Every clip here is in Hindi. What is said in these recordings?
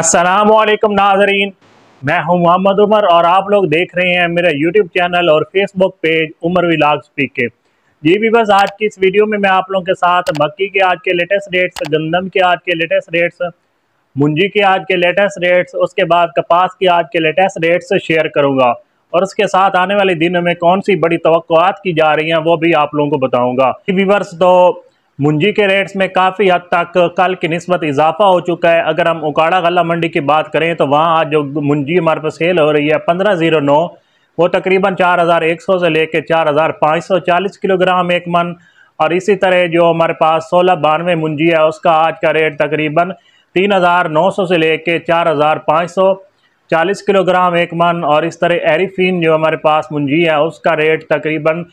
असलकम नाजरीन मैं हूं मोहम्मद उमर और आप लोग देख रहे हैं मेरा यूट्यूब चैनल और Facebook page Umar vlog speak के जी भी बस आज की इस वीडियो में मैं आप लोगों के साथ मक्की के आज के लेटेस्ट रेट्स गंदम के आज के लेटेस्ट रेट्स मुंजी के आज के लेटेस्ट रेट्स उसके बाद कपास के आज के लेटेस्ट रेट्स शेयर करूँगा और उसके साथ आने वाले दिनों में कौन सी बड़ी तो की जा रही हैं वो भी आप लोगों को बताऊँगा तो मुंजी के रेट्स में काफ़ी हद तक कल की नस्बत इजाफा हो चुका है अगर हम उकाड़ा गला मंडी की बात करें तो वहाँ आज जो मुंजी हमारे पास सेल हो रही है पंद्रह ज़ीरो नौ वो तकरीबन चार हज़ार एक सौ से कर चार हज़ार पाँच सौ चालीस किलोग्राम एक मन और इसी तरह जो हमारे पास सोलह बानवे मुंजी है उसका आज का रेट तकरीबन तीन हज़ार नौ सौ से लेके चार हज़ार पाँच सौ चालीस किलोग्राम एक मन और इस तरह एरिफिन जो हमारे पास मुंजी है उसका रेट तकरीबन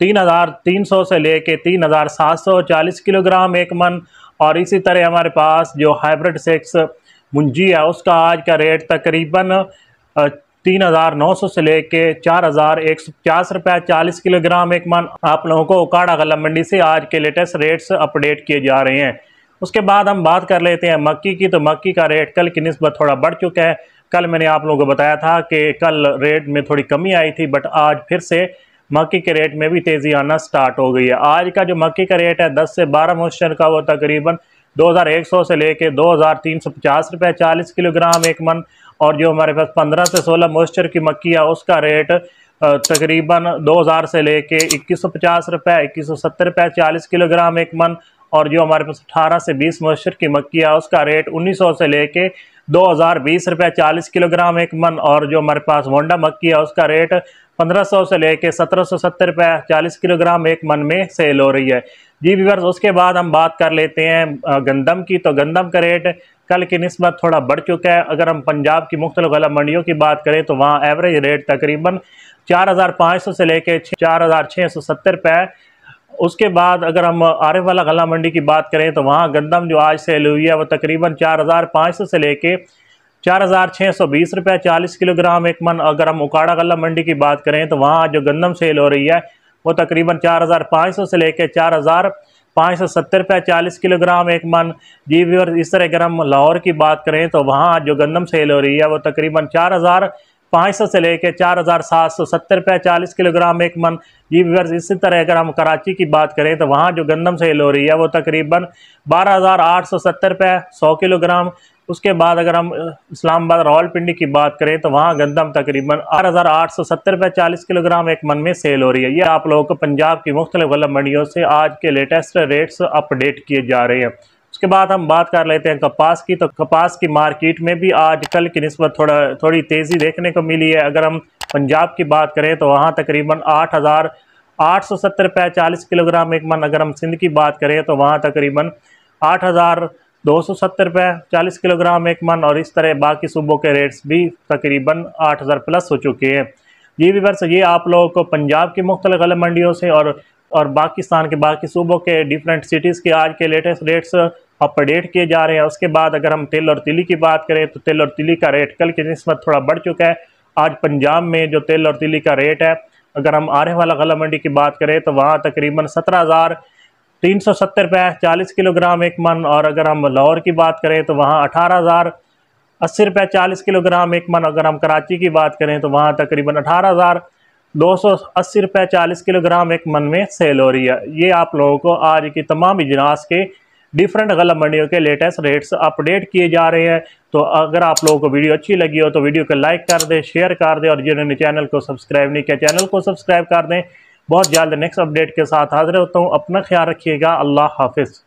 तीन हज़ार तीन सौ से लेके तीन हज़ार सात सौ चालीस किलोग्राम एक मन और इसी तरह हमारे पास जो हाइब्रिड सेक्स मुंजी है उसका आज का रेट तकरीबन तीन हज़ार नौ सौ से लेके चार हज़ार एक सौ पचास रुपये चालीस किलोग्राम एक मन आप लोगों को उकाड़ा गला मंडी से आज के लेटेस्ट रेट्स अपडेट किए जा रहे हैं उसके बाद हम बात कर लेते हैं मक्की की तो मक्की का रेट कल की नस्बत थोड़ा बढ़ चुका है कल मैंने आप लोगों को बताया था कि कल रेट में थोड़ी कमी आई थी बट आज फिर से मक्की के रेट में भी तेज़ी आना स्टार्ट हो गई है आज का जो मक्की का रेट है 10 से 12 मोशन का वो तकरीबन 2100 से लेके 2350 रुपए 40 किलोग्राम एक मन और जो हमारे पास 15 से 16 मॉइस्चर की मक्की है उसका रेट तकरीबन 2000 से लेके 2150 रुपए 2170 रुपए 40 किलोग्राम एक मन और जो हमारे पास 18 से 20 मॉइस्चर की मक्की है उसका रेट 1900 से लेके 2020 रुपए 40 किलोग्राम एक मन और जो हमारे पास वोंडा मक्की है उसका रेट 1500 से लेके 1770 रुपये चालीस किलोग्राम एक मन में सेल हो रही है जी वीवर्स उसके बाद हम बात कर लेते हैं गंदम की तो गंदम का रेट कल की नस्बत थोड़ा बढ़ चुका है अगर हम पंजाब की मुख्तल गला मंडियों की बात करें तो वहाँ एवरेज रेट तकरीबन 4,500 से लेके 4,670 रुपये उसके बाद अगर हम आरिफ वाला गला मंडी की बात करें तो वहाँ गंदम जो आज सेल हुई है वो तकरीबन चार से लेके चार हज़ार छः सौ बीस रुपए चालीस किलोग्राम एक मन अगर हम उकाड़ा गला मंडी की बात करें तो वहाँ जो गंदम सेल हो रही है वो तकरीबन चार हज़ार पाँच सौ से लेकर चार हज़ार पाँच सौ सत्तर रुपये चालीस किलोग्राम एक मन जी और इस तरह अगर हम लाहौर की बात करें तो वहाँ जो गंदम सेल हो रही है वो तकरीबन चार हज़ार पाँच सौ से लेकर चार हज़ार सात सौ सत्तर रुपये चालीस किलोग्राम एक मन जी व्यवर्स इसी तरह अगर हम कराची की बात करें तो वहाँ जो गंदम सेल हो रही है वो तकरीबन बारह हज़ार आठ सौ सत्तर रुपये सौ किलोग्राम उसके बाद अगर हम इस्लामाबाद रावलपिंडी की बात करें तो वहाँ गंदम तकरीबन आठ हज़ार आठ सौ सत्तर रुपये चालीस किलोग्राम एक मन में सेल हो रही है ये आप लोगों को पंजाब की मुख्तलिफ गलम मंडियों से आज के लेटेस्ट रेट्स अपडेट किए जा रहे हैं उसके बाद हम बात कर लेते हैं कपास की तो कपास की मार्केट में भी आज कल की नस्बत थोड़ा थोड़ी तेज़ी देखने को मिली है अगर हम पंजाब की बात करें तो वहाँ तकरीबन आठ हज़ार आठ सौ सत्तर रुपये चालीस किलोग्राम एक मन अगर हम सिंध की बात करें तो वहाँ तकरीबन आठ हज़ार दो सौ सत्तर रुपये चालीस किलोग्राम एक मन और इस तरह बाकी सूबों के रेट्स भी तकरीबन आठ हज़ार प्लस हो चुके हैं जी बस ये आप लोगों को पंजाब की मुख्तल गलम मंडियों से और और पाकिस्तान के बाकी सूबों के डिफरेंट सिटीज़ के आज के लेटेस्ट रेट्स अपडेट किए जा रहे हैं उसके बाद अगर हम तेल और तिली की बात करें तो तेल और तिली का रेट कल की नस्बत थोड़ा बढ़ चुका है आज पंजाब में जो तेल और तिली का रेट है अगर हम आने वाला गला मंडी की बात करें तो वहाँ तकरीबन सत्रह हज़ार तीन सौ सत्तर रुपये चालीस किलोग्राम एक मन और अगर हम लाहौर की बात करें तो वहाँ अठारह हज़ार अस्सी रुपये चालीस किलोग्राम एक मन अगर हम कराची की बात करें तो वहाँ तकरीबन अठारह हज़ार दो सौ अस्सी रुपये चालीस किलोग्राम एक मन में सेल हो रही है ये आप लोगों को आज की तमाम इजलास के डिफरेंट गलम मंडियों के लेटेस्ट रेट्स अपडेट किए जा रहे हैं तो अगर आप लोगों को वीडियो अच्छी लगी हो तो वीडियो को लाइक कर दें शेयर कर दें और जिन्होंने चैनल को सब्सक्राइब नहीं किया चैनल को सब्सक्राइब कर दें बहुत जल्द नेक्स्ट अपडेट के साथ हाजिर होता हूँ अपना ख्याल रखिएगा अल्लाह हाफिज़